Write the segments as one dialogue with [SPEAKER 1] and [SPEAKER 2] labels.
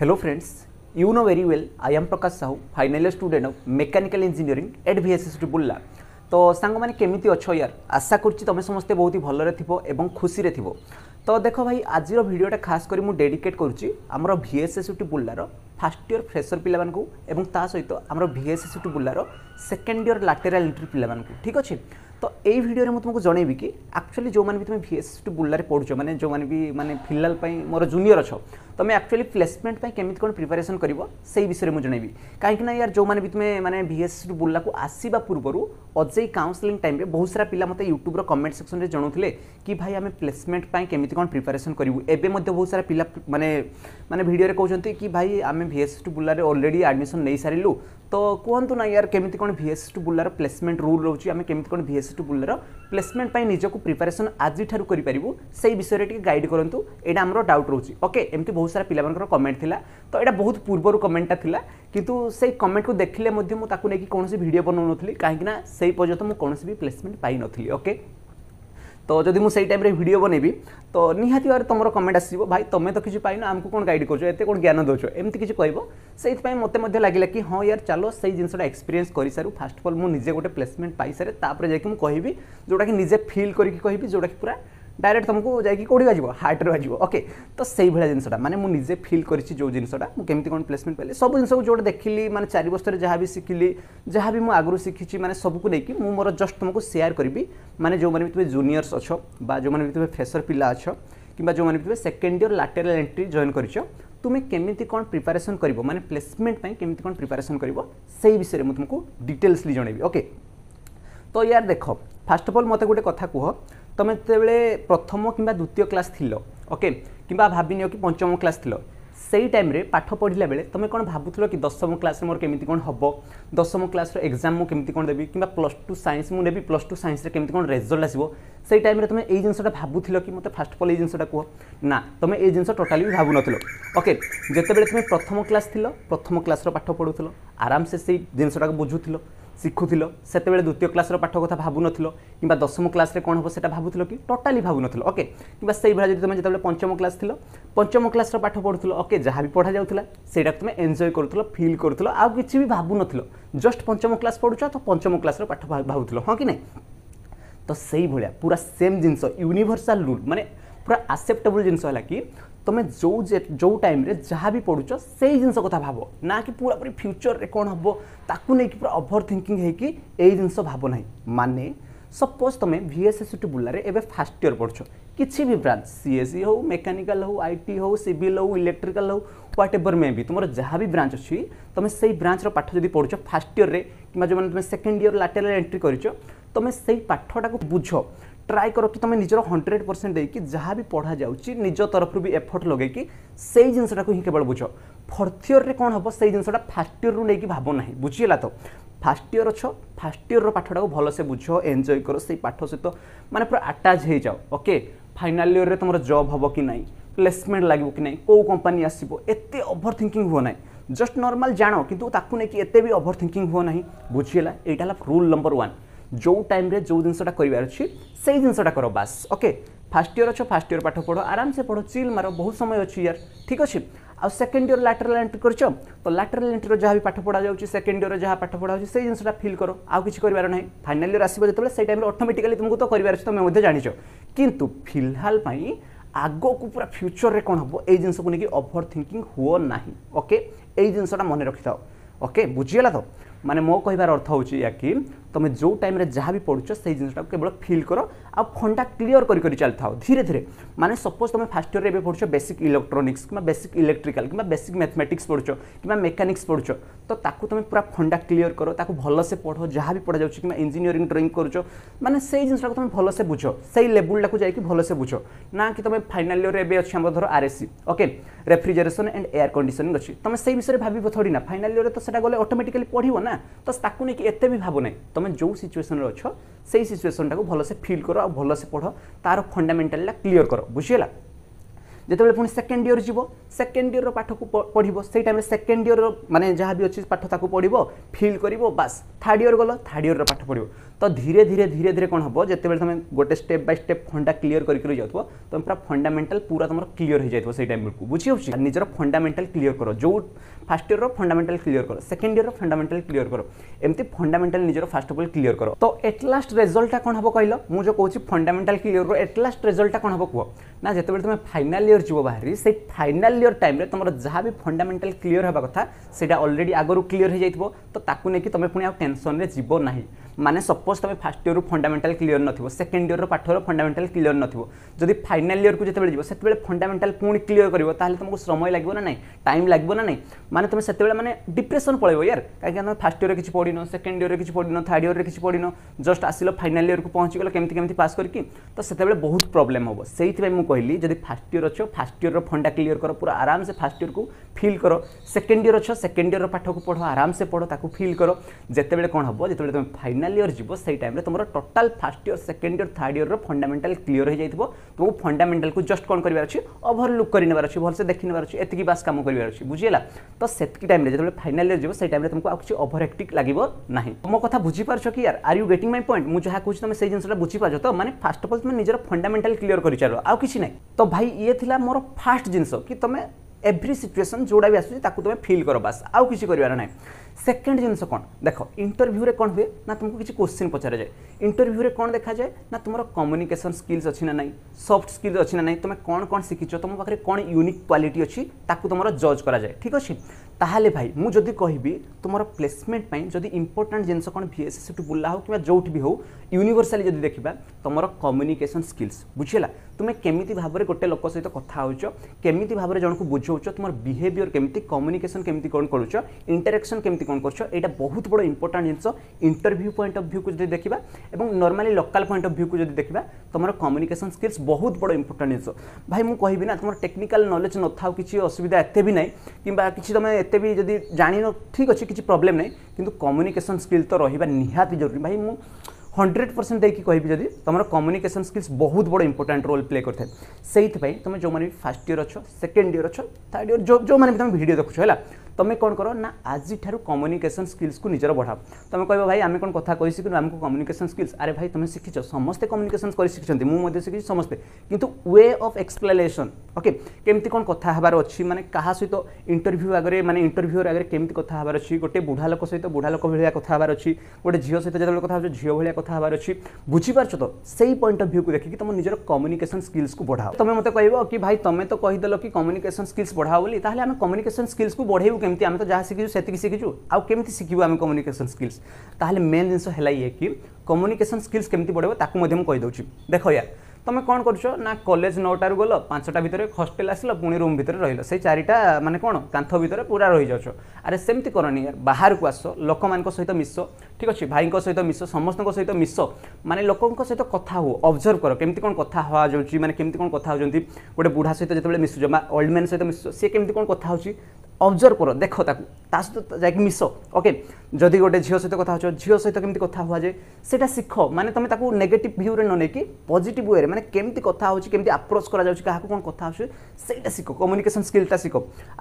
[SPEAKER 1] Hello friends, you know very well I am Prakash Sahu, final student of Mechanical Engineering at VSS Bulla. তো ସାଙ୍ଗମାନେ କେମିତି ଅଛ ୟାର ଆଶା କରୁଛି ତୁମେ ସମସ୍ତେ ବହୁତ ଭଲରେ ଥିବ ଏବଂ ଖୁସିରେ ଥିବ ତ ଦେଖ ଭାଇ ଆଜିର ଭିଡ଼ିଓଟା ଖାସ୍ କରି ମୁଁ ଡେଡିକେଟ୍ କରୁଛି ଆମର ଭିଏସ୍ଏସ୍ୟୁଟି ବୁର୍ଲାର ଫାର୍ଷ୍ଟ ଇୟର୍ ଫ୍ରେସର୍ ପିଲାମାନଙ୍କୁ ଏବଂ ତା ସହିତ ଆମର ଭିଏସ୍ଏସ୍ୟୁଟି ବୁର୍ଲାର ସେକେଣ୍ଡ ଇୟର୍ ଲାଟେରାଲ୍ ଏଣ୍ଟ୍ରି ପିଲାମାନଙ୍କୁ ଠିକ୍ ଅଛି ତ ଏଇ ଭିଡ଼ିଓରେ ମୁଁ ତୁମକୁ ଜଣେଇବି କି ଆକ୍ଚୁଆଲି ଯେଉଁମାନେ ବି ତୁମେ ଭି ଏସ୍ ଟୁ ବୁର୍ଲାରେ ପଢ଼ୁଛ ମାନେ ଯେଉଁମାନେ ବି ମାନେ ଫିଲାଲ ପାଇଁ ମୋର ଜୁନିୟର ଅଛ ତୁମେ ଆକ୍ଚୁଆଲି ପ୍ଲେସମେଣ୍ଟ ପାଇଁ କେମିତି କ'ଣ ପ୍ରିପାରେସନ୍ କରିବ ସେଇ ବିଷୟରେ ମୁଁ ଜଣେଇବି କାହିଁକିନା ୟାର ଯେଉଁମାନେ ବି ତୁମେ ମାନେ ଭି ଏସ୍ ଟୁ ବୁର୍ଲାକୁ ଆସିବା ପୂର୍ବରୁ ଅଜେଇ କାଉନ୍ସେଲିଂ ଟାଇମ୍ରେ ବହୁତ ସାରା ପିଲା ମୋତେ ୟୁଟ୍ୟୁବ୍ର କମେଣ୍ଟ ସେକ୍ସନ୍ରେ ଜଣାଉଥିଲେ କି ଭାଇ ଆମେ ପ୍ଲେସମେଣ୍ଟ ପାଇଁ କେମିତି କ'ଣ ପ୍ରିପାରେସନ୍ କରିବୁ ଏବେ ମଧ୍ୟ ବହୁତ ସାରା ପିଲା ମାନେ ମାନେ ଭିଡ଼ିଓରେ କହୁଛନ୍ତି କି ଭାଇ ଆମେ ଭି ଏସ୍ ଟୁ ବୁର୍ଲାରେ ଅଲରେଡ଼ି ଆଡ଼ମିସନ୍ ନେଇସାରିଲୁ তো କୁହନ୍ତୁ ନା ୟାର କେମିତି କ'ଣ ଭି ଏସ୍ ଟୁ ବୁଲାର ପ୍ଲେସମେଣ୍ଟ ରୁଲ୍ ରହୁଛି ଆମେ କେମିତି କ'ଣ ଭି ଏସ୍ ଟୁ ବୁଲାର ପ୍ଲେସମେଣ୍ଟ ପାଇଁ ନିଜକୁ ପ୍ରିପାରେସନ୍ ଆଜିଠାରୁ କରିପାରିବୁ ସେଇ ବିଷୟରେ ଟିକେ ଗାଇଡ଼ କରନ୍ତୁ ଏଇଟା ଆମର ଡାଉଟ୍ ରହୁଛି ଓକେ ଏମିତି ବହୁତ ସାରା ପିଲାମାନଙ୍କର କମେଣ୍ଟ ଥିଲା ତ ଏଇଟା ବହୁତ ପୂର୍ବରୁ କମେଣ୍ଟଟା ଥିଲା କିନ୍ତୁ ସେଇ କମେଣ୍ଟକୁ ଦେଖିଲେ ମଧ୍ୟ ମୁଁ ତାକୁ ନେଇକି କୌଣସି ଭିଡ଼ିଓ ବନାଉନଥିଲି କାହିଁକିନା ସେଇ ପର୍ଯ୍ୟନ୍ତ ମୁଁ କୌଣସି ବି ପ୍ଲେସମେଣ୍ଟ ପାଇନଥିଲି ଓକେ তো যদি ମୁଁ ସେଇ ଟାଇପ୍ରେ ଭିଡ଼ିଓ ବନେଇବି ତ ନିହାତି ଭାବରେ ତୁମର କମେଣ୍ଟ ଆସିବ ଭାଇ ତୁମେ ତ କିଛି ପାଇନ ଆମକୁ କ'ଣ ଗାଇଡ଼ କରୁଛ ଏତେ କ'ଣ ଜ୍ଞାନ ଦେଉଛ ଏମିତି କିଛି କହିବ ସେଇଥିପାଇଁ ମୋତେ ମଧ୍ୟ ଲାଗିଲା କି ହଁ ୟାର ଚାଲ ସେଇ ଜିନିଷଟା ଏକ୍ସପିରିଏନ୍ସ କରିସାରୁ ଫାଷ୍ଟ ଅଫ୍ ଅଲ୍ ମୁଁ ନିଜେ ଗୋଟେ ପ୍ଲେସମେଣ୍ଟ ପାଇସାରେ ତାପରେ ଯାଇକି ମୁଁ କହିବି ଯେଉଁଟାକି ନିଜେ ଫିଲ୍ କରିକି କହିବି ଯେଉଁଟାକି ପୁରା ডাইরেক্ট তুমକୁ ଯାଇକି କୋଉଠି ବାଜିବ ହାର୍ଟରେ ବାଜିବ ଓକେ ତ ସେଇଭଳିଆ ଜିନିଷଟା ମାନେ ମୁଁ ନିଜେ ଫିଲ୍ କରିଛି ଯେଉଁ ଜିନିଷଟା ମୁଁ କେମିତି କ'ଣ ପ୍ଲେସମେଣ୍ଟ ପାଇଲି ସବୁ ଜିନିଷକୁ ଯେଉଁଟା ଦେଖିଲି ମାନେ ଚାରି ବର୍ଷରେ ଯାହା ବି ଶିଖିଲି ଯାହା ବି ମୁଁ ଆଗରୁ ଶିଖିଛି ମାନେ ସବୁକୁ ନେଇକି ମୁଁ ମୋର ଜଷ୍ଟ ତୁମକୁ ସେୟାର କରିବି ମାନେ ଯେଉଁମାନେ ବି ତୁମେ ଜୁନିୟର୍ସ ଅଛ ବା ଯେଉଁମାନେ ବି ତୁମେ ଫ୍ରେସର ପିଲା ଅଛ কিংবা ଯେଉଁମାନେ ବି ତୁମେ second year lateral entry join କରିଛ তুমি কেমিতি কোণ প্রিপারেসন করব মানে প্লেসমেন্ট পাই কেমিতি কোণ প্রিপারেসন করব সেই বিষয়ে মু তোমাকে ডিটেলসলি জনাইবি ওকে তো ইয়ার দেখ ফার্স্ট অফ অল মতো গোটে কথা কুহ তুমি যেতবে প্রথম কিংবা দ্বিতীয় ক্লাস থিল ওকে কিংবা ভাবিনিও কি পঞ্চম ক্লাস থিল সেই টাইমে পাঠ পড়া বেড়ে তুমি কোণ ভাবুল কি দশম ক্লাসে মোর কেমি কোণ হব দশম ক্লাসর এক্সাম মু কেমি কোণ দেবি কিংবা প্লস টু সাইন্স মু নেবি প্লস টু সাইন্সরে কেমি কোণ রেজল্ট আসব সেই টাইমে তুমি এই জিনিসটা ভাবুল কি মতো ফার্স্ট অফ অল এই জিনিসটা কুহ না তুমি এই জিনিস টোটালি বি ভাবু নথিল ওকে যেতবে তুমি প্রথম ক্লাস থিল প্রথম ক্লাসর পাঠ পড়ুল আরামসে সেই জিনিসটাকে বুঝুল ଶିଖୁଥିଲ ସେତେବେଳେ ଦ୍ୱିତୀୟ କ୍ଲାସ୍ର ପାଠ କଥା ଭାବୁନଥିଲ କିମ୍ବା ଦଶମ କ୍ଲାସ୍ରେ କ'ଣ ହେବ ସେଇଟା ଭାବୁଥିଲ କି ଟୋଟାଲି ଭାବୁନଥିଲ ଓକେ କିମ୍ବା ସେଇଭଳିଆ ଯଦି ତୁମେ ଯେତେବେଳେ ପଞ୍ଚମ କ୍ଲାସ୍ ଥିଲ ପଞ୍ଚମ କ୍ଲାସ୍ର ପାଠ ପଢ଼ୁଥିଲ ଓକେ ଯାହା ବି ପଢ଼ା ଯାଉଥିଲା ସେଇଟାକୁ ତୁମେ ଏନ୍ଜୟ କରୁଥିଲ ଫିଲ୍ କରୁଥିଲ ଆଉ କିଛି ବି ଭାବୁନଥିଲ ଜଷ୍ଟ ପଞ୍ଚମ କ୍ଲାସ୍ ପଢ଼ୁଛ ତ ପଞ୍ଚମ କ୍ଲାସ୍ର ପାଠ ଭାବୁଥିଲ ହଁ କି ନାହିଁ ତ ସେଇଭଳିଆ ପୁରା ସେମ୍ ଜିନିଷ ୟୁନିଭର୍ସାଲ୍ ରୁଲ୍ ମାନେ ପୁରା ଆକ୍ସେପ୍ଟେବୁଲ୍ ଜିନିଷ ହେଲା କି তুমি जो যে টাইমে যা বি পড়ুছ সেই জিনিস কথা ভাব না কি পুরাপুরি ফ্যুচরের কম হব তাকে নিয়ে পুরা ওভর पूरा ओभर এই জিনিস जिनस भावना माने सपोज तुम्हें भि एस एस टी बुला एवं फास्ट इयर पढ़ु किसी भी ब्रांच सी एस सी हो मेकानिकाल हो आई टी हो सिविल हो इलेक्ट्रिकाल हो ह्वाट एवर मे भी तुम जहाँ भी ब्रांच अच्छी तुम्हें से ही ब्रांच पाठ जब पढ़ु फास्ट इयर में कि जो तुम सेकेंड इयर लाटेल एंट्री कर तुम से पाठटा को बुझ ট্রাই কর কি তুমি নিজের হন্ড্রেড পরসেন্ট দিয়ে যা বি পড়া যাচ্ছে নিজ তরফর বি এফর্ট লগাইকি সেই জিনিসটা হি কেবল বুঝ ফোর্থ ইয়র্রে কম হব সেই জিনিসটা ফার্স্ট ইয়র্রু নেই ভাব না বুঝিলা তো ফার্স্ট ইয়র অছ ফার্স্ট ইয়র্র পাঠটাকে ভালসে বুঝ এনজয় কর সেই পাঠ সহ মানে পুরা আটাচ হয়ে যাও ওকে ফাইনাল ইয়র্রে তোমার জব হব কি না প্লেসমেন্ট লাগবে কি না কেউ কোম্পানি আসব এতে ওভর থিঙ্কিং হুয়ে না জস্ট নর্মাল জাণ কিন্তু তাকে নিয়ে এতে বি ওভর থিঙ্কিং হুয়ে না বুঝিলা এইটা হল রুল নম্বর ওয়ান ଯେଉଁ ଟାଇମ୍ରେ ଯେଉଁ ଜିନିଷଟା କରିବାର ଅଛି ସେଇ ଜିନିଷଟା କର ବାସ୍ ଓକେ ফার্স্ট ইয়ার অছ ফার্স্ট ইয়ার পাঠ পড় আরামসে পড় চিল মার বহু সময় অছি ইয়ার ঠিক আছে আউ সেকেন্ড ইয়ার ল্যাটেরাল এন্ট্রি করছ তো ল্যাটেরাল এন্ট্রির যা বি পাঠ পড়া যাচ্ছে সেকেন্ড ইয়ার যা পাঠ পড়া হচ্ছে সেই জিনিসটা ফিল করো আউ কিছু করবার না ফাইনাল ইয়ার আসবে যেতবে সেই টাইমে অটোমেটিকালি তুমি তো করবার আছে তুমি মধ্যে জানিছ কিন্তু ফিলহাল পাই ଆଗକୁ ପୁରା ଫ୍ୟୁଚରରେ କ'ଣ ହେବ ଏଇ ଜିନିଷକୁ ନେଇକି ଓଭର ଥିଙ୍କିଂ ହୁଅ ନାହିଁ ଓକେ ଏଇ ଜିନିଷଟା ମନେ ରଖିଥାଅ ଓକେ ବୁଝିଗଲା ତ ମାନେ ମୋ କହିବାର ଅର୍ଥ ହେଉଛି ଏହାକି তুমি ଯେଉଁ ଟାଇମ୍ରେ ଯାହା ବି ପଢ଼ୁଛ ସେଇ ଜିନିଷଟାକୁ କେବଳ ଫିଲ୍ କର ଆଉ ଫଣ୍ଡଟା କ୍ଲିଅର୍ କରି କରି ଚାଲିଥାଅ ଧୀରେ ଧୀରେ ମାନେ ସପୋଜ୍ ତୁମେ ଫାର୍ଷ୍ଟ ଇୟର୍ରେ ଏବେ ପଢ଼ୁଛ ବେସିକ୍ ଇଲେକ୍ଟ୍ରୋନିକ୍ସ କିମ୍ବା ବେସିକ୍ ଇଲେକ୍ଟ୍ରିକାଲ୍ କିମ୍ବା ବେସିକ୍ ମ୍ୟାଥମେଟିକ୍ସ ପଢ଼ୁଛ କିମ୍ବା ମେକାନିକ୍ସ ପଢ଼ୁଛ ତ ତାକୁ ତୁମେ ପୁରା ଫଣ୍ଡା କ୍ଲିଅର୍ କର ତାକୁ ଭଲସେ ପଢ଼ ଯାହା ବି ପଢ଼ାଯାଉଛି କିମ୍ବା ଇଞ୍ଜିନିୟରିଂ ଡ୍ରଇଂ କରୁଛ ମାନେ ସେଇ ଜିନିଷଟାକୁ ତୁମେ ଭଲସେ ବୁଝ ସେଇ ଲେବୁଲ୍ଟାକୁ ଯାଇକି ଭଲସେ ବୁଝ ନା କି ତୁମେ ଫାଇନାଲ୍ ଇୟର୍ରେ ଏବେ ଅଛି ଆମର ଧର RAC okay refrigeration and air conditioning ଅଛି ତୁମେ ସେଇ ବିଷୟରେ ଭାବିବ ଥୋଡ଼ି ନା ଫାଇନାଲ୍ ଇୟର୍ରେ ତ ସେଟା ଗଲେ ଅଟୋମେଟିକାଲି ପଢ଼ିବ ନା ତ ତାକୁ ନେଇକି ଏତେ ବି ଭାବ ନାହିଁ তুমি যে সিচুয়েসন অছ সেই সিচুয়েসনটা ভালসে ফিল কর আর ভালসে পড় তার ফন্ডামেন্টালটা ক্লিয়ার কর বুঝিলা যেতবে পুঁ সেকেন্ড ইয়র যাব সেকেন্ড ইয়র পাঠক পড়ব সেই টাইমে সেকেন্ড ইয়র মানে যা বি অ পাঠ তাকে পড়ব ফিল করব বাস থার্ড ইয়র গল থার্ড ইয়র পাঠ পড়ব তো ধীরে ধীরে ধীরে ধীরে কোণ হব যেতবে তুমি গোটে step by step funda clear করি যাও তুমি পুরা ফন্ডামেন্টাল পুরা তোমার ক্লিয়ার হয়ে যাই সেই টাইম বেড়ে বুঝি হচ্ছে নিজের ফন্ডামেন্টাল ক্লিয়ার কর যে ফার্স্ট ইয়ার ফন্ডামেন্টাল ক্লিয়ার কর সেকেন্ড ইয়ার ফন্ডামেন্টাল ক্লিয়ার কর এমতি ফন্ডামেন্টাল নিজের ফার্স্ট অফ অল ক্লিয়ার কর তো এট লাস্ট রেজল্টটা কোণ হব কহিল মু যে কৌছি ফন্ডামেন্টাল ক্লিয়ার কর এট লাস্ট রেজল্টটা কোণ হব কুহ না যেতবে তুমি ফাইনাল ইয়ার যাব বাহারি সেই ফাইনাল ইয়ার টাইমে তোমার যা বি ফন্ডামেন্টাল ক্লিয়ার হওয়া কথা সেটা অলরেডি আগর ক্লিয়ার হয়ে যাই তো তাকে নিয়ে তুমি পুঁ টেনশনরে যাব না মানে ସପୋଜ୍ ତୁମେ ଫାର୍ଷ୍ଟ ଇୟର୍ରୁ ଫଣ୍ଡାମେଣ୍ଟାଲ କ୍ଲିୟର ନଥିବ ସେକେଣ୍ଡ ଇୟର୍ର ପାଠର ଫଣ୍ଡାମେଣ୍ଟାଲ କ୍ଲିୟର ନଥିବ ଯଦି ଫାଇନାଲ ଇୟର୍କୁ ଯେତେବେଳେ ଯିବ ସେତେବେଳେ ଫଣ୍ଡାମେଣ୍ଟାଲ ପୁଣି କ୍ଲିୟର କରିବ ତାହେଲେ ତୁମକୁ ସମୟ ଲାଗିବ ନା ନାହିଁ ଟାଇମ୍ ଲାଗିବ ନା ନାହିଁ ମାନେ ତୁମେ ସେତେବେଳେ ମାନେ ଡିପ୍ରେସନ୍ ପଳେଇବ ୟାର କାହିଁକିନା ତୁମେ ଫାର୍ଷ୍ଟ ଇୟର୍ରେ କିଛି ପଢ଼ିନ ସେକେଣ୍ଡ ଇୟର୍ରେ କିଛି ପଢ଼ିନ ଥାର୍ଡ଼ ଇୟର୍ରେ କିଛି ପଢ଼ିନ ଜଷ୍ଟ ଆସିଲ ଫାଇନାଲ ଇୟର୍କୁ ପହଞ୍ଚିଗଲ କେମିତି କେମିତି ପାସ୍ କରିକି ତ ସେତେବେଳେ ବହୁତ ପ୍ରୋବ୍ଲେମ୍ ହେବ ସେଇଥିପାଇଁ ମୁଁ କହିଲି ଯଦି ଫାର୍ଷ୍ଟ ଇୟର୍ ଅଛ ଫାର୍ଷ୍ଟ ଇୟର୍ର ଫଣ୍ଡା କ୍ଲିୟର କର ପୁରା ଆରାମସେ ଫାର୍ଷ୍ଟ ଇୟର୍କୁ ଫିଲ୍ କର ସେକେଣ୍ଡ ଇୟର୍ ଅଛ ସେକେଣ୍ଡ ଇୟର୍ର ପାଠକୁ ପଢ଼ ଆରାମସେ ପଢ଼ ତାକୁ ଫିଲ୍ କର ଯେତେବେଳେ କ'ଣ ହେବ ଯେତେବେଳେ ତୁମେ ଫାଇନାଲ ফাইনাল ইয়র যাব সেই টাইমে তোমার total first year second year third year fundamental clear হয়ে যাই তোমাকে ফন্ডামেন্টাল কু জস্ট কোণ করবার অছি ওভরলুক করে নেবার অছি ভালসে দেখি নেবার অছি এতকি বাস কাম করবার অছি বুঝিলা তো সেতকি টাইমে যেতবে ফাইনাল ইয়র যাব সেই টাইমে তোমাকে আর কিছু ওভর হেক্টিক লাগিব না মো কথা বুঝি পারছ কি ইয়ার are you getting my point মু যা কুছ তুমি সেই জিনিসটা বুঝি পারছ তো মানে ফার্স্ট অফ অল তুমি নিজের ফন্ডামেন্টাল ক্লিয়র করে চালো আর কিছু নাই তো ভাই ইয়ে লা মোর ফার্স্ট জিনিস কি তুমি এভ্রি সিচুয়েসন যেটা বি আসুচি তাকে তুমি ফিল কর বাস আউ কিছু করবার না সেকেন্ড জিনিস কোণ দেখ ইন্টরভিউরে কোণ হুয়ে না তুমি কিছু কোশ্চিন পচারা যায় ইন্টরভিউরে কোণ দেখা যায় না তোমার কম্যুনিকেসন স্কিলস অছি না নাই সফট স্কিলস অছি না নাই তুমি কোণ কোণ শিখিছ তোমার পাখে কোণ ইউনিক কোয়ালিটি অছি তাকে তোমার জজ করা যায় ঠিক আছে তাহলে ভাই ମୁଁ ଯଦି କହିବି ତୁମର ପ୍ଲେସମେଣ୍ଟ ପାଇଁ ଯଦି ଇମ୍ପୋର୍ଟାଣ୍ଟ ଜିନିଷ କ'ଣ ଭି ଏସ୍ ଏସ୍ ଟୁ ବୁଲା ହେଉ କିମ୍ବା ଯେଉଁଠି ବି ହେଉ ୟୁନିଭର୍ସାଲି ଯଦି ଦେଖିବା ତୁମର କମ୍ୟୁନିକେସନ୍ ସ୍କିଲ୍ସ ବୁଝିହେଲା ତୁମେ କେମିତି ଭାବରେ ଗୋଟେ ଲୋକ ସହିତ କଥା ହେଉଛ କେମିତି ଭାବରେ ଜଣକୁ ବୁଝାଉଛ ତୁମର ବିହେଭିଅର୍ କେମିତି କମ୍ୟୁନିକେସନ୍ କେମିତି କ'ଣ କରୁଛ ଇଣ୍ଟରାକ୍ସନ୍ କେମିତି କ'ଣ କରୁଛ ଏଇଟା ବହୁତ ବଡ଼ ଇମ୍ପୋର୍ଟାଣ୍ଟ ଜିନିଷ ଇଣ୍ଟରଭ୍ୟୁ ପଏଣ୍ଟ ଅଫ୍ ଭ୍ୟୁକୁ ଯଦି ଦେଖିବା ଏବଂ ନର୍ମାଲି ଲୋକାଲ୍ ପଏଣ୍ଟ ଅଫ୍ ଭ୍ୟୁକୁ ଯଦି ଦେଖିବା ତୁମର କମ୍ୟୁନିକେସନ୍ ସ୍କିଲ୍ସ ବହୁତ ବଡ଼ ଇମ୍ପୋର୍ଟାଣ୍ଟ ଜିନିଷ ଭାଇ ମୁଁ କହିବି ନା ତୁମର ଟେକ୍ନିକାଲ୍ ନଲେଜ୍ ନଥାଉ କିଛି ଅସୁବିଧା ଏତେ ବି ନାହିଁ କିମ୍ବା କିଛି ତୁମେ এতে বি যদি জাণিন ঠিক অছি কিছু প্রোবলেম নাই কিন্তু কম্যুনিকেসন স্কিল তো রহবা নিহাতি জরুরি ভাই মু হন্ড্রেড পরসেন্ট দিয়ে কবি যদি তোমার কম্যুনিকেসন স্কিলস বহুত বড় ইম্পর্টাট রোল প্লে করে সেইপাই তুমি যে ফার্স্ট ইয়র অছ সেকেন্ড ইয়র অছ থার্ড ইয়র যে তুমি ভিডিও দেখুছ হল তুমি কোণ কর না আজি ঠার কম্যুনিকেসন স্কিলস কু নিজের বঢ়াও তুমি কহব ভাই আমি কোণ কথা কই শিখুন আমি কম্যুনিকেসন স্কিলস আরে ভাই তুমি শিখিছ সমস্তে কম্যুনিকেসন করে শিখিছেন মু মধ্যে শিখিছি সমস্তে কিন্তু ওয়ে অফ এক্সপ্লেনেসন ওকে কেমতি কোণ কথা হবার অছি মানে কাহা সহিত ইন্টরভিউ আগরে মানে ইন্টরভিউর আগরে কেমতি কথা হবার অছি গোটে বুড়া লোক সহিত বুড়া লোক ভিয়া কথা হবার অছি গোটে ঝিও সহিত যেতবে কথা হচ্ছে ঝিও ভিয়া কথা হবার অছি বুঝিপারছ তো সেই পয়েন্ট অফ ভিউ কু দেখিকি তোমার নিজের কম্যুনিকেসন স্কিলস কু বঢ়াও তুমি মতো কহব কি ভাই তুমি তো কহিদেল কি কম্যুনিকেসন স্কিলস বঢ়াও বলি তাহলে আমি কম্যুনিকেসন স্কিলস কু বঢ়াইবু কেমি আমি তো যা শিখিছু সেতিকি শিখিছু আমিতি শিখবু আমি কম্যুনিকেসন স্কিলস তাহলে মেন জিনিস হল ইয়ে কি কম্যুনিকেসন স্কিলস কেমি বড়াইব তাকে কইদি দেখ ইয়ার তুমি কোণ করছ না কলেজ নটার গল পাঁচটা ভিতরে হস্টেল আসল পুঁ রুম ভিতরে রহল সেই চারিটা মানে কোণ কাঁথ ভিতরে পুরা রহিযাচ্ছ আরে সেমতি করনি ইয়ার বাহারকু আস লোক সহিত মিশ ঠিক আছে ভাইঙ্ সহিত মিশ সমস্ত সহিত মিশ মানে লোক সহিত কথা হো অবজর্ভ কর কেমি কোণ কথা হওয়া যাচ্ছি মানে কেমি কোণ কথা হচ্ছেন গোটে বুড়া সহিত যেতবে মিশুছ বা ওল্ড ম্যান সহিত মিশুছ সি কেমি কোণ কথা হচ্ছে ଅବଜର୍ଭ କର ଦେଖ ତାକୁ ତା ସହିତ ଯାଇକି ମିଶ ଓକେ ଯଦି ଗୋଟେ ଝିଅ ସହିତ କଥା ହେଉଛ ଝିଅ ସହିତ କେମିତି କଥା ହୁଆଯାଏ ସେଇଟା ଶିଖ ମାନେ ତୁମେ ତାକୁ ନେଗେଟିଭ୍ ଭ୍ୟୁରେ ନ ନେଇକି ପଜିଟିଭ୍ ୱେରେ ମାନେ କେମିତି କଥା ହେଉଛି କେମିତି ଆପ୍ରୋଚ୍ କରାଯାଉଛି କାହାକୁ କ'ଣ କଥା ହେଉଛି ସେଇଟା ଶିଖ କମ୍ୟୁନିକେସନ୍ ସ୍କିଲ୍ଟା ଶିଖ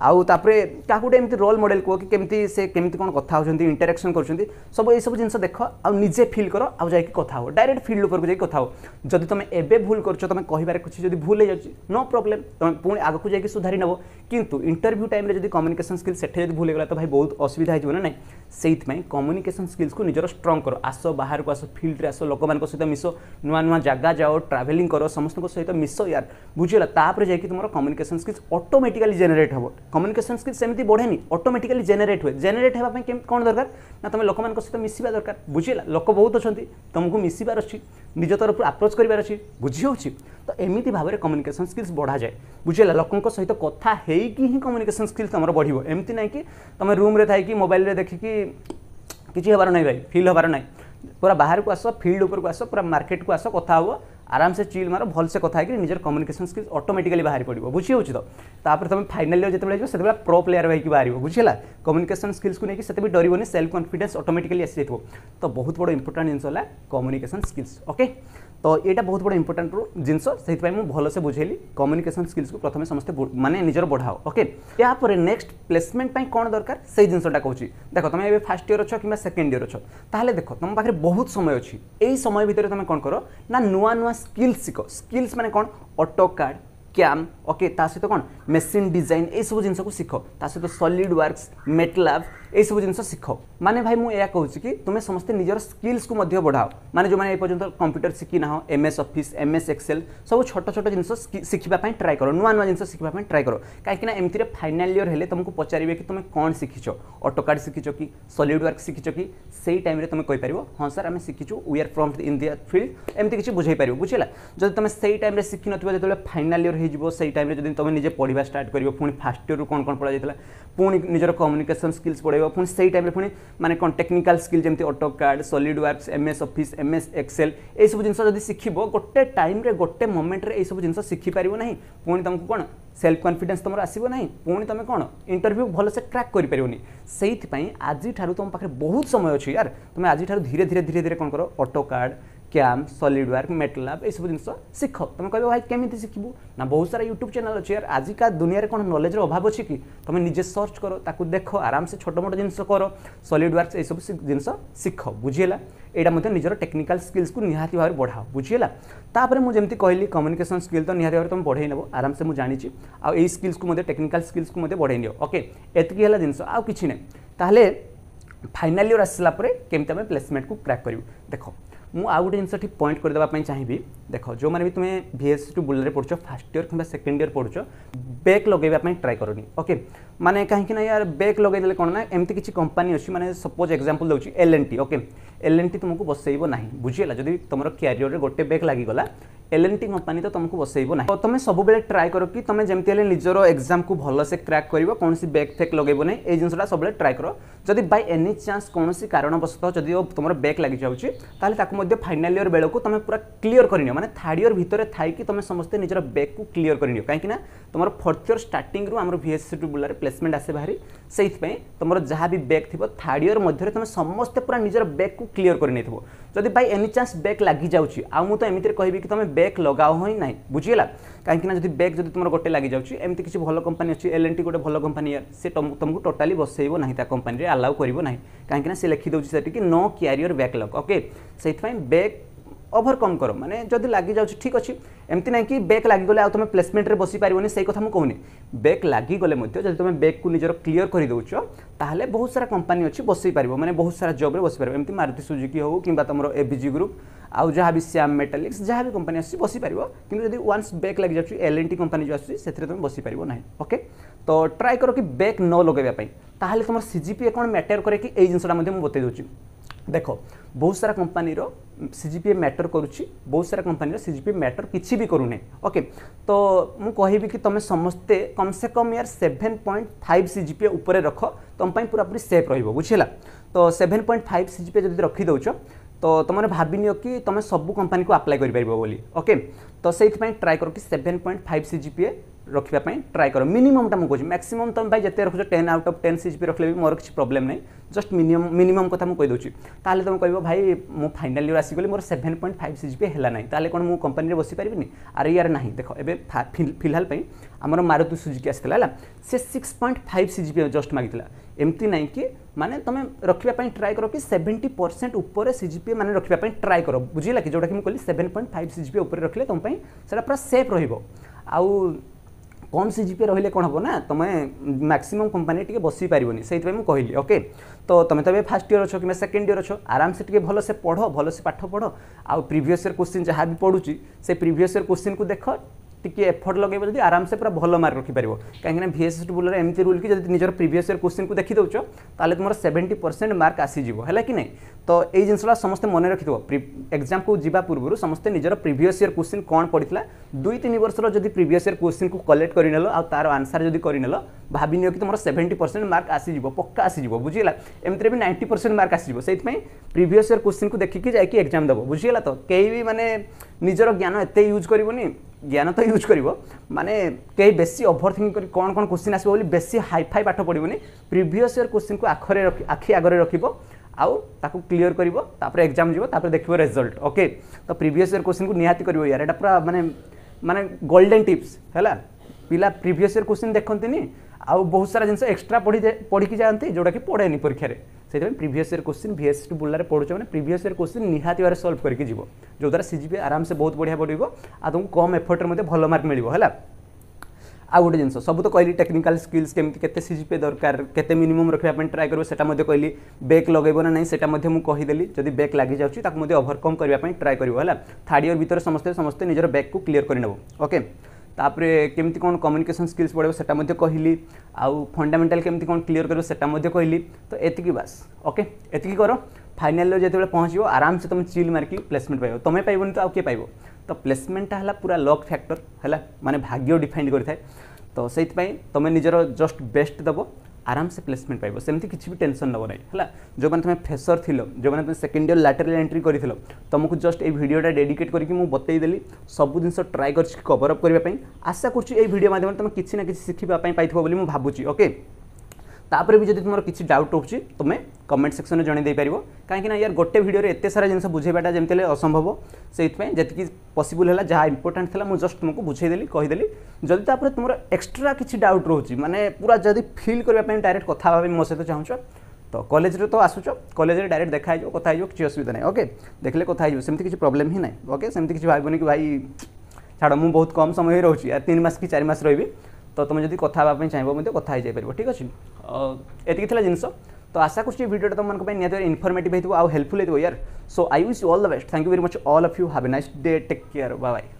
[SPEAKER 1] ଆଉ ତାପରେ କାହାକୁ ଗୋଟେ ଏମିତି ରୋଲ୍ ମଡ଼େଲ୍ କୁହ କି କେମିତି ସେ କେମିତି କ'ଣ କଥା ହେଉଛନ୍ତି ଇଣ୍ଟରାକ୍ସନ୍ କରୁଛନ୍ତି ସବୁ ଏଇସବୁ ଜିନିଷ ଦେଖ ଆଉ ନିଜେ ଫିଲ୍ କର ଆଉ ଯାଇକି କଥା ହୁଅ ଡାଇରେକ୍ଟ ଫିଲ୍ଡ ଉପରକୁ ଯାଇକି କଥା ହୁଅ ଯଦି ତୁମେ ଏବେ ଭୁଲ କରୁଛ ତୁମେ କହିବାରେ କିଛି ଯଦି ଭୁଲ ହେଇଯାଉଛି ନୋ ପ୍ରୋବ୍ଲେମ୍ ତୁମେ ପୁଣି ଆଗକୁ ଯାଇକି ସୁଧାରି ନେବ କିନ୍ତୁ ଇଣ୍ଟରଭ୍ୟୁ ଟାଇମ୍ରେ ଯଦି କମେ कम्युनिकेशन स्किल्स सेठे जब भूल गला तो भाई बहुत असुविधा होना ना से कम्युनिकेशन स्किल्स को निजर स्ट्रंग कर आस बाहर को आस फिल्ड में आस लोक सहित मिसो नुआ नुआ जगह जाओ ट्रावेलींग कर समस्त सहित मिसो यार बुझेगापर जा तुम कम्युनिकेशन स्किल्स अटोमेटिकली जेनेट हम कम्युनिकेशन स्किल्स एमती बढ़े नहीं अटोमेटिकली जेनेट हुए जेनेट होगा कौन दरकार ନା ତୁମେ ଲୋକମାନଙ୍କ ସହିତ ମିଶିବା ଦରକାର ବୁଝିଲା ଲୋକ ବହୁତ ଅଛନ୍ତି ତୁମକୁ ମିଶିବାର ଅଛି ନିଜ ତରଫରୁ ଆପ୍ରୋଚ୍ କରିବାର ଅଛି ବୁଝି ହେଉଛି ତ ଏମିତି ଭାବରେ କମ୍ୟୁନିକେସନ୍ ସ୍କିଲ୍ସ ବଢ଼ାଯାଏ ବୁଝିଲା ଲୋକଙ୍କ ସହିତ କଥା ହେଇକି ହିଁ କମ୍ୟୁନିକେସନ୍ ସ୍କିଲ୍ ତୁମର ବଢ଼ିବ ଏମିତି ନାହିଁ କି ତୁମେ ରୁମ୍ରେ ଥାଇକି ମୋବାଇଲ୍ରେ ଦେଖିକି କିଛି ହେବାର ନାହିଁ ଭାଇ ଫିଲ୍ ହେବାର ନାହିଁ ପୁରା ବାହାରକୁ ଆସ ଫିଲ୍ଡ ଉପରକୁ ଆସ ପୁରା ମାର୍କେଟକୁ ଆସ କଥା ହୁଅ ଆରାମସେ ଚିଲ୍ ମାର ଭଲସେ କଥା ହେଇକି ନିଜର କମ୍ୟୁନିକେସନ୍ ସ୍କିଲ୍ ଅଟୋମେଟିକାଲି ବାହାରି ପଡ଼ିବ ବୁଝିହେଉଛି ତ ତାପରେ ତୁମେ ଫାଇନାଲ୍ରେ ଯେତେବେଳେ ଯିବ ସେତେବେଳେ ପ୍ରୋ ପ୍ଲେୟାର୍ ହେଇକି ବାହାରିବ ବୁଝିଲା କମ୍ୟୁନିକେସନ୍ ସ୍କିଲ୍ସକୁ ନେଇକି ସେତେ ବି ଡରିବନି ସେଲ୍ଫ କନଫିଡେନ୍ସ ଅଟୋମେଟିକାଲି ଆସିଯାଇଥିବ ତ ବହୁତ ବଡ଼ ଇମ୍ପୋର୍ଟାଣ୍ଟ ଜିନିଷ ହେଲା କମ୍ୟୁନିକେସନ୍ ସ୍କିଲ୍ସ ଓକେ ତ ଏଇଟା ବହୁତ ବଡ଼ ଇମ୍ପୋର୍ଟାଣ୍ଟ ଜିନିଷ ସେଥିପାଇଁ ମୁଁ ଭଲସେ ବୁଝେଇଲି କମ୍ୟୁନିକେସନ୍ ସ୍କିଲ୍ସକୁ ପ୍ରଥମେ ସମସ୍ତେ ମାନେ ନିଜର ବଢ଼ାଅ ଓକେ ଏହାପରେ ନେକ୍ସଟ ପ୍ଲେସମେଣ୍ଟ ପାଇଁ କ'ଣ ଦରକାର ସେଇ ଜିନିଷଟା କହୁଛି ଦେଖ ତମେ ଏବେ ଫାର୍ଷ୍ଟ ଇୟର୍ ଅଛ କିମ୍ବା ସେକେଣ୍ଡ ଇୟର୍ ଅଛ ତାହେଲେ ଦେଖ ତୁମ ପାଖରେ ବହୁତ ସମୟ ଅଛି ଏହି ସମୟ ଭିତରେ ତୁମେ କ'ଣ କର ନା ନୂଆ ନୂଆ ସ୍କିଲ୍ସ ଶିଖ ସ୍କିଲ୍ସ ମାନେ କ'ଣ ଅଟୋ କାର୍ଡ଼ क्याम ओके सहित कौन मेसीन डिजाइन ये सब जिन शिख सहित सलीड वर्क्स मेटलाब यू जिन शिख मैंने भाई मुझे यह कहूँ कि तुम्हें समस्त निजर स्किल्स को बढ़ाओ मैंने जो मैंने यहां कंप्यूटर शिखी ना M S office M S Excel सब छोट छोट जिन शिखापी ट्राए करो नुआ नुआ जिन शिखापी ट्राए करो कहीं एमती है फाइनाल इयर हेल्ले तुमको पचारे कि तुम कौन शिखी अटोकार्ड शिखी कि सलीड वर्क शिखी कि से टाइम तुम्हें पार हाँ सर आम शिखी we are from India field एमती किसी बुझे पार्ब बुझेगा जब तुम से ही टाइम शिखी जो फाइनाल इयर हो হয়েযিব সেই টাইমে যদি তুমি নিজে পড়া স্টার্ট করব পুঁ ফার্স্ট ইয়রু কোণ কোণ পড়া যাই পুঁ নিজের কম্যুনিকেসন স্কিলস পড়াইব পুঁ সেই টাইমে পুঁ মানে কোণ টেকনিকাল স্কিল যেমন AutoCAD SolidWorks M S office M S Excel এইসব জিনিস যদি শিখব গোটে টাইমে গোটে মোমেন্টরে এইসব জিনিস শিখিপার না পুঁ তুমি কোণ সেলফ কনফিডেন্স তোমার আসব না পুঁ তুমি কোণ ইন্টরভিউ ভালসে ক্রাক করে পারি সেইপাই আজিঠার তোমার পাখে বহুত সময় অছি ইয়ার তুমি আজিঠার ধীরে ধীরে ধীরে ধীরে কোণ কর AutoCAD CAM SolidWorks MATLAB ଏସବୁ ଜିନିଷ ଶିଖ ତୁମେ କହିବ ଭାଇ କେମିତି ଶିଖିବୁ ନା ବହୁତ ସାରା ୟୁଟ୍ୟୁବ୍ ଚ୍ୟାନେଲ୍ ଅଛି ୟାର ଆଜିକା ଦୁନିଆରେ କ'ଣ ନଲେଜର ଅଭାବ ଅଛି କି ତୁମେ ନିଜେ ସର୍ଚ୍ଚ କର ତାକୁ ଦେଖ ଆରାମସେ ଛୋଟ ମୋଟ ଜିନିଷ କର ସଲିଡ୍ ୱାର୍କ ଏସବୁ ଜିନିଷ ଶିଖ ବୁଝିହେଲା ଏଇଟା ମଧ୍ୟ ନିଜର ଟେକ୍ନିକାଲ୍ ସ୍କିଲ୍ସକୁ ନିହାତି ଭାବରେ ବଢ଼ାଅ ବୁଝିହେଲା ତାପରେ ମୁଁ ଯେମିତି କହିଲି କମ୍ୟୁନିକେସନ୍ ସ୍କିଲ୍ ତ ନିହାତି ଭାବରେ ତୁମେ ବଢ଼େଇ ନେବ ଆରାମସେ ମୁଁ ଜାଣିଛି ଆଉ ଏଇ ସ୍କିଲ୍ସକୁ ମଧ୍ୟ ଟେକ୍ନିକାଲ୍ ସ୍କିଲ୍ସକୁ ମଧ୍ୟ ବଢ଼େଇ ନିଅ ଓକେ ଏତିକି ହେଲା ଜିନିଷ ଆଉ କିଛି ନାହିଁ ତାହେଲେ ফাইনাল ইয়ার আসলা পরে কেমি আমি প্লেসমেন্ট ক্র্যাক করবু দেখ ମୁଁ ଆଉ ଗୋଟେ ଜିନିଷ ଏଠି ପଏଣ୍ଟ କରିଦେବା ପାଇଁ ଚାହିଁବି ଦେଖ ଯେଉଁମାନେ ବି ତୁମେ ଭିଏସ୍ ଟୁ ବୁଲେଟ୍ରେ ପଢ଼ୁଛ ଫାର୍ଷ୍ଟ ଇୟର୍ କିମ୍ବା ସେକେଣ୍ଡ ଇୟର୍ ପଢ଼ୁଛ ବ୍ୟାକ୍ ଲଗାଇବା ପାଇଁ ଟ୍ରାଏ କରୁନି ଓକେ ମାନେ କାହିଁକି ନା ୟାର ବ୍ୟାକ୍ ଲଗାଇଦେଲେ କ'ଣ ନା ଏମିତି କିଛି କମ୍ପାନୀ ଅଛି ମାନେ ସପୋଜ୍ ଏକ୍ଜାମ୍ପଲ୍ ଦେଉଛି L N T okay L N T ତୁମକୁ ବସେଇବ ନାହିଁ ବୁଝିଗଲା ଯଦି ତୁମର କ୍ୟାରିୟରରେ ଗୋଟେ ବ୍ୟାଗ୍ ଲାଗିଗଲା ଏଲ୍ ଏନ୍ ଟି କମ୍ପାନୀ ତ ତୁମକୁ ବସେଇବ ନାହିଁ ତ ତୁମେ ସବୁବେଳେ ଟ୍ରାଏ କର କି ତୁମେ ଯେମିତି ହେଲେ ନିଜର ଏକ୍ଜାମ୍କୁ ଭଲସେ କ୍ରାକ୍ କରିବ କୌଣସି ବ୍ୟାଗ୍ ଫେକ୍ ଲଗେଇବ ନାହିଁ ଏଇ ଜିନିଷଟା ସବୁବେଳେ ଟ୍ରାଏ କର ଯଦି ବାଇ ଏନି ଚାନ୍ସ କୌଣସି କାରଣବଶତଃ ଯଦି ତୁମର ବ୍ୟାଗ୍ ଲାଗିଯାଉଛି ତାହେଲେ ତାକୁ ମଧ୍ୟ ଫାଇନାଲ୍ ଇୟର୍ ବେଳକୁ ତୁମେ ପୁରା କ୍ଲିୟର୍ କରିନିଅ ମାନେ ଥାର୍ଡ଼ ଇୟର୍ ଭିତରେ ଥାଇକି ତୁମେ ସମସ୍ତେ ନିଜର ବ୍ୟାଗ୍କୁ କ୍ଲିୟର୍ କରିନିଅ କାହିଁକିନା ତୁମର ଫୋର୍ଥ ଇୟର୍ ଷ୍ଟାର୍ଟିଂରୁ ଆମର ଭିଏସ୍ସି ଟୁ ବୁଲାରେ ପ୍ଲେସମେଣ୍ଟ ଆସେ ବାହାରି সেইপাই তোমার যা বি ব্যাক থাকবে থার্ড ইয়র মধ্যে তুমি সমস্ত পুরা নিজের ব্যাক কু ক্লিয়ার করে নিয়ে যদি ভাই এনি চান্স ব্যাক লাগি যাচ্ছি আমিতে কহি কি তুমি ব্যাক লগাও হই না বুঝি গেলা কিনা যদি ব্যাক যদি তোমার গোটে লাগি যাচ্ছি এমনি কিছু ভালো কোম্পানি অছি এল এন টি গোটে ভালো কোম্পানি সে তোমাকে টোটালি বসাইব না তা কোম্পানি আলাউ করব না কিনা সে লিখি দেছি সেটি কি নো ক্যারিয়র ব্যাকলগ ওকে সেইপাই ব্যাক ওভরকম কর মানে যদি লাগি যাচ্ছে ঠিক আছে এমতি নাই কি বেক লাগিগলে আর তুমি প্লেসমেন্টরে বসি পারিবনি সেই কথা মু কহুনি বেক লাগিগলে মধ্যে যদি তুমি বেক কু নিজের ক্লিয়ার করে দেউছ তাহলে বহুত সারা কোম্পানি অছি বসি পারিব মানে বহুত সারা জবরে বসি পারিব এমতি মারুতি সুজুকি হোক কিংবা তোমার এবিজি গ্রুপ আউ যা বি শ্যাম মেটালিক্স যা বি কোম্পানি আসছে বসি পারিব কিন্তু যদি ওয়ান্স বেক লাগি যাচ্ছে এল এন টি কোম্পানি যে আসছে সেথিরে তুমি বসি পারিব না ওকে তো ট্রাই করো কি বেক ন লগাইবা পাই তাহলে তোমার সিজিপিএ কোন ম্যাটার করে কি এই জিনিসটা মধ্যে মু বতাই দেউছি দেখো বহুত সারা কোম্পানির সিজিপিএ ম্যাটর করুছি বহু সারা কোম্পানির সিজিপিএ ম্যাটর কিছু বি করুনে ওকে তো মু কহিবি কি তুমি সমস্তে কমসে কম ইয়ার সেভেন পয়েন্ট ফাইভ সিজিপিএ উপরে রখ তোম পাই পুরাপুরি সেফ রহব বুঝলা তো সেভেন পয়েন্ট ফাইভ সিজিপিএ যদি রখিদেছ তো তোমার ভাবি নিও কি তুমি সবু কোম্পানি কু আপ্লাই করে পারিব বলি ওকে তো সেইপাই ট্রাই কর কি সেভেন পয়েন্ট ফাইভ সিজিপিএ ରଖିବା ପାଇଁ ଟ୍ରାଏ କର ମିନିମମ୍ଟା ମୁଁ କହୁଛି ମ୍ୟାକ୍ସିମମ୍ ତୁମେ ଭାଇ ଯେତେ ରଖୁଛ ten out of ten CG ବି ରଖିଲେ ବି ମୋର କିଛି ପ୍ରୋବ୍ଲେମ୍ ନାହିଁ ଜଷ୍ଟ ମିନିମମ୍ ମିନିମମ୍ କଥା ମୁଁ କହିଦେଉଛି ତାହେଲେ ତୁମେ କହିବ ଭାଇ ମୁଁ ଫାଇନାଲ୍ ଇୟର୍ ଆସିଗଲି ମୋର ସେଭେନ୍ ପଏଣ୍ଟ ଫାଇଭ୍ ସିଜ୍ ବି ହେଲା ନାହିଁ ତାହେଲେ କ'ଣ ମୁଁ କମ୍ପାନୀରେ ବସିପାରିବିନି ଆରେ ଇଆର ନାହିଁ ଦେଖ ଏବେ ଫିଲହାଲ ପାଇଁ ଆମର ମାରୁତି ସୁଜୁକି ଆସିଥିଲା ହେଲା ସେ ସିକ୍ସ ପଏଣ୍ଟ ଫାଇଭ୍ ସିଜ୍ ବି ଜଷ୍ଟ ମାଗିଥିଲା ଏମିତି ନାହିଁ କି ମାନେ ତୁମେ ରଖିବା ପାଇଁ ଟ୍ରାଏ କର କି ସେଭେଣ୍ଟି ପରସେଣ୍ଟ ଉପରେ ସି ଜି ପି ମାନେ ରଖିବା ପାଇଁ ଟ୍ରାଏ କର ବୁଝିଲା କି ଯେଉଁଟାକି ମୁଁ କହିଲି seven point five C G P ଉପରେ ରଖିଲେ ତୁମ ପାଇଁ ସେଇଟା ପୁରା ସେଫ୍ ରହିବ ଆଉ কম সিজিপি রহলে কোণ হব না তুমি ম্যাক্সিমম কোম্পানি টিকে বসি পারবনি সেইপাই মু কহিলি ওকে তো তুমি তো এবার ফার্স্ট ইয়ার অছ কিংবা সেকেন্ড ইয়ার অছ আরামসে টিকে ভালসে পড় ভালসে পাঠ পড় আউ প্রিভিয়াস ইয়ার কোশ্চিন যা বি পড়ুছি সে প্রিভিয়াস ইয়ার কোশ্চিন দেখ টিকি এফর্ট লগাইব যদি আরামসে পুরা ভাল মার্ক রখিপারিব কারণ ভিএসএসটি বুলর এমতি রুল কি যদি নিজের প্রিভিয়াস ইয়ার কোশ্চিন কু দেখি দেছ তাহলে তোমার সেভেন্টি পরসেন্ট মার্ক আসিযোগ হল কি না তো এই জিনিসটা সমস্ত মনে রাখিথব এক্সাম কু যা পূর্ব সমস্তে নিজের প্রিভিয়াস ইয়ার কোশ্চিন কম পড়া দুই তিন বর্ষর যদি প্রিভিয়াস ইয়ার কোশ্চিন কু কলেক্ট করে নেল আর তার আনসার যদি করে নেল ভাবি নিও কি তোমার সেভেন্টি পরসেন্ট মার্ক আসিযোগ পক্কা আসিযোগ বুঝিলা এমতিরে বি নাইন্টি পরসেন্ট মার্ক আসিযোগ সেইপাই প্রিভিয়াস ইয়ার কোশ্চিন কু দেখি যাই এক্সাম দেব বুঝিলা তো কেই বি মানে নিজের জ্ঞান এত ইউজ করবনি ଜ୍ଞାନ ତ ୟୁଜ୍ କରିବ ମାନେ କେହି ବେଶୀ ଓଭର ଥିଙ୍କିଂ କରି କ'ଣ କ'ଣ କୋଶ୍ଚିନ୍ ଆସିବ ବୋଲି ବେଶୀ ହାଇଫାଇ ପାଠ ପଡ଼ିବନି ପ୍ରିଭିୟସ୍ ଇୟର୍ କୋଶ୍ଚିନ୍କୁ ଆଖରେ ରଖି ଆଖି ଆଗରେ ରଖିବ ଆଉ ତାକୁ କ୍ଲିୟର କରିବ ତାପରେ ଏକ୍ଜାମ୍ ଯିବ ତାପରେ ଦେଖିବ ରେଜଲ୍ଟ ଓକେ ତ ପ୍ରିଭିୟସ୍ ଇୟର୍ କୋଶ୍ଚିନ୍କୁ ନିହାତି କରିବ ଇୟାର ଏଇଟା ପୁରା ମାନେ ମାନେ ଗୋଲ୍ଡେନ୍ ଟିପ୍ସ ହେଲା ପିଲା ପ୍ରିଭିୟସ୍ ଇୟର୍ କୋଶ୍ଚିନ୍ ଦେଖନ୍ତିନି ଆଉ ବହୁତ ସାରା ଜିନିଷ ଏକ୍ସଟ୍ରା ପଢ଼ି ପଢ଼ିକି ଯାଆନ୍ତି ଯେଉଁଟାକି ପଢ଼େନି ପରୀକ୍ଷାରେ ସେଇଥିପାଇଁ ପ୍ରିଭିୟସ୍ ଇୟର୍ କୋଶ୍ଚିନ୍ ଭିଏସ୍ଟି ବୁଲାରେ ପଡ଼ୁଛ ମାନେ ପ୍ରିଭିୟସ୍ ଇୟର୍ କୋଶ୍ଚିନ୍ ନିହାତି ଭାବରେ ସଲ୍ଭ କରିକି ଯିବ ଯେଉଁଦ୍ୱାରା ସି ଜି ପି ଆରାମସେ ବହୁତ ବଢ଼ିଆ ପଡ଼ିବ ଆଉ ତୁମକୁ କମ୍ ଏଫର୍ଟରେ ମଧ୍ୟ ଭଲ ମାର୍କ ମିଳିବ ହେଲା ଆଉ ଗୋଟେ ଜିନିଷ ସବୁ ତ କହିଲି ଟେକ୍ନିକାଲ୍ ସ୍କିଲ୍ସ କେମିତି କେତେ ସି ଜି ପି ଦରକାର କେତେ ମିନିମମ୍ ରଖିବା ପାଇଁ ଟ୍ରାଏ କରିବ ସେଟା ମଧ୍ୟ କହିଲି ବେକ୍ ଲଗାଇବ ନା ନାହିଁ ସେଟା ମଧ୍ୟ ମୁଁ କହିଦେଲି ଯଦି ବେକ୍ ଲାଗିଯାଉଛି ତାକୁ ମଧ୍ୟ ଓଭରକମ୍ କରିବା ପାଇଁ ଟ୍ରାଏ କରିବ ହେଲା ଥାର୍ଡ଼ ଇୟର୍ ଭିତରେ ସମସ୍ତେ ସମସ୍ତେ ନିଜର ବେକ୍କୁ କ୍ଲିୟର୍ କରିନେବ ଓକେ ତାପରେ କେମିତି କ'ଣ କମ୍ୟୁନିକେସନ୍ ସ୍କିଲ୍ସ ପଢ଼ିବ ସେଟା ମଧ୍ୟ କହିଲି ଆଉ ଫଣ୍ଡାମେଣ୍ଟାଲ୍ କେମିତି କ'ଣ କ୍ଲିଅର୍ କରିବ ସେଟା ମଧ୍ୟ କହିଲି ତ ଏତିକି ବାସ୍ ଓକେ ଏତିକି କର ଫାଇନାଲ୍ରେ ଯେତେବେଳେ ପହଞ୍ଚିବ ଆରାମସେ ତୁମେ ଚିଲ୍ ମାରିକି ପ୍ଲେସମେଣ୍ଟ ପାଇବ ତୁମେ ପାଇବନି ତ ଆଉ କିଏ ପାଇବ ତ ପ୍ଲେସମେଣ୍ଟଟା ହେଲା ପୁରା ଲକ୍ ଫ୍ୟାକ୍ଟର ହେଲା ମାନେ ଭାଗ୍ୟ ଡିଫାଇନ୍ କରିଥାଏ ତ ସେଇଥିପାଇଁ ତୁମେ ନିଜର ଜଷ୍ଟ ବେଷ୍ଟ ଦେବ ଆରାମସେ ପ୍ଲେସମେଣ୍ଟ ପାଇବ ସେମିତି କିଛି ବି ଟେନସନ୍ ନେବ ନାହିଁ ହେଲା ଯେଉଁମାନେ ତୁମେ ଫ୍ରେସର୍ ଥିଲ ଯେଉଁମାନେ ତୁମେ ସେକେଣ୍ଡ ଇୟର୍ ଲାଟେରାଲ୍ ଏଣ୍ଟ୍ରି କରିଥିଲ ତୁମକୁ ଜଷ୍ଟ ଏଇ ଭିଡ଼ିଓଟା ଡେଡିକେଟ୍ କରିକି ମୁଁ ବତେଇଦେଲି ସବୁ ଜିନିଷ ଟ୍ରାଏ କରିଛି କଭର୍ ଅପ୍ କରିବା ପାଇଁ ଆଶା କରୁଛି ଏଇ ଭିଡ଼ିଓ ମାଧ୍ୟମରେ ତୁମେ କିଛି ନା କିଛି ଶିଖିବା ପାଇଁ ପାଇଥିବ ବୋଲି ମୁଁ ଭାବୁଛି ଓକେ तापर भी जब तुम किसी डाउट रोच तुम्हें कमेंट सेक्शन में जनईदार कहीं यार गोटे भिडियो एत सारा जिन बुझेटा जमी असंभव से जी पसबुल है जहाँ इंपोर्टाट था मुझे जस्ट तुमको बुझेदेली कहीदेली जदि तापर तुम एक्सट्रा कि डाउट रोचे मैंने पूरा जब फिल करने डायरेक्ट कथ मो सहित चाहूँ तो कलेज तो आसुच कलेज डायरेक्ट देखा कथाइज किसी असुविधा ना ओके देखे कथाइज सेमती किसी प्रोब्लेम ही ना ओके सेमती किसी भावन कि भाई छाड़ मुझ बहुत कम समय ही रोचे यार तीन मस कि चार मस रही তো তুমি যদি কথা হওয়া চাইব কথা হয়ে যাইপার ঠিক আছে এটি লা জিনিস তো আশা করছি ভিডিওটা তোমার নিহতি ইনফরমেটিভ হয়ে আউ হেল্পফুল হয়ে year so I wish all the best thank you very much all of you have a nice day take care bye by